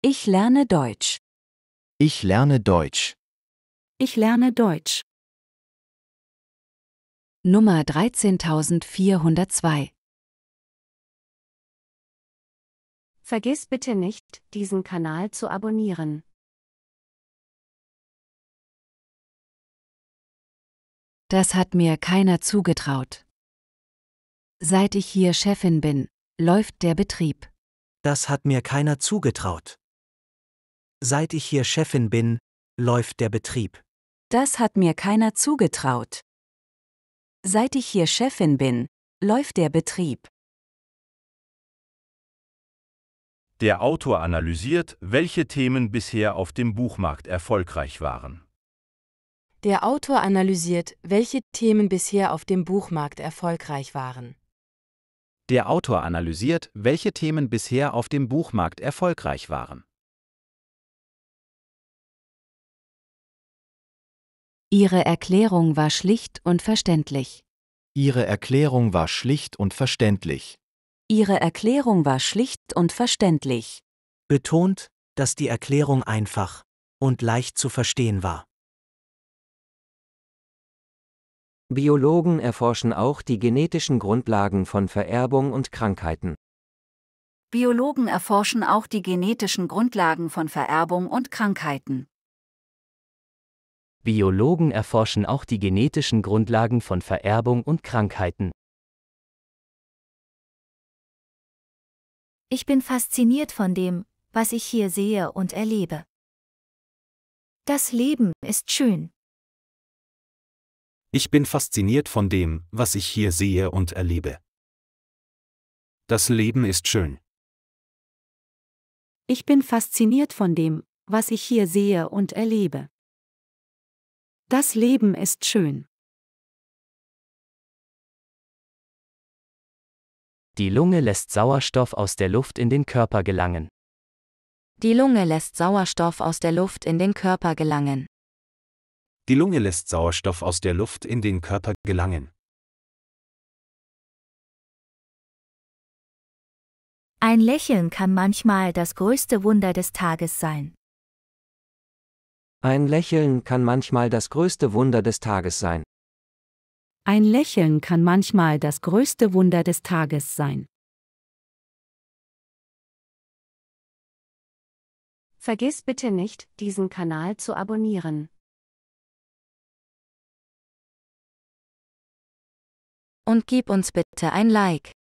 Ich lerne Deutsch. Ich lerne Deutsch. Ich lerne Deutsch. Nummer 13402 Vergiss bitte nicht, diesen Kanal zu abonnieren. Das hat mir keiner zugetraut. Seit ich hier Chefin bin, läuft der Betrieb. Das hat mir keiner zugetraut. Seit ich hier Chefin bin, läuft der Betrieb. Das hat mir keiner zugetraut. Seit ich hier Chefin bin, läuft der Betrieb. Der Autor analysiert, welche Themen bisher auf dem Buchmarkt erfolgreich waren. Der Autor analysiert, welche Themen bisher auf dem Buchmarkt erfolgreich waren. Der Autor analysiert, welche Themen bisher auf dem Buchmarkt erfolgreich waren. Ihre Erklärung war schlicht und verständlich. Ihre Erklärung war schlicht und verständlich. Ihre Erklärung war schlicht und verständlich. Betont, dass die Erklärung einfach und leicht zu verstehen war. Biologen erforschen auch die genetischen Grundlagen von Vererbung und Krankheiten. Biologen erforschen auch die genetischen Grundlagen von Vererbung und Krankheiten. Biologen erforschen auch die genetischen Grundlagen von Vererbung und Krankheiten. Ich bin fasziniert von dem, was ich hier sehe und erlebe. Das Leben ist schön. Ich bin fasziniert von dem, was ich hier sehe und erlebe. Das Leben ist schön. Ich bin fasziniert von dem, was ich hier sehe und erlebe. Das Leben ist schön. Die Lunge lässt Sauerstoff aus der Luft in den Körper gelangen. Die Lunge lässt Sauerstoff aus der Luft in den Körper gelangen. Die Lunge lässt Sauerstoff aus der Luft in den Körper gelangen. Ein Lächeln kann manchmal das größte Wunder des Tages sein. Ein Lächeln kann manchmal das größte Wunder des Tages sein. Ein Lächeln kann manchmal das größte Wunder des Tages sein. Vergiss bitte nicht, diesen Kanal zu abonnieren. Und gib uns bitte ein Like.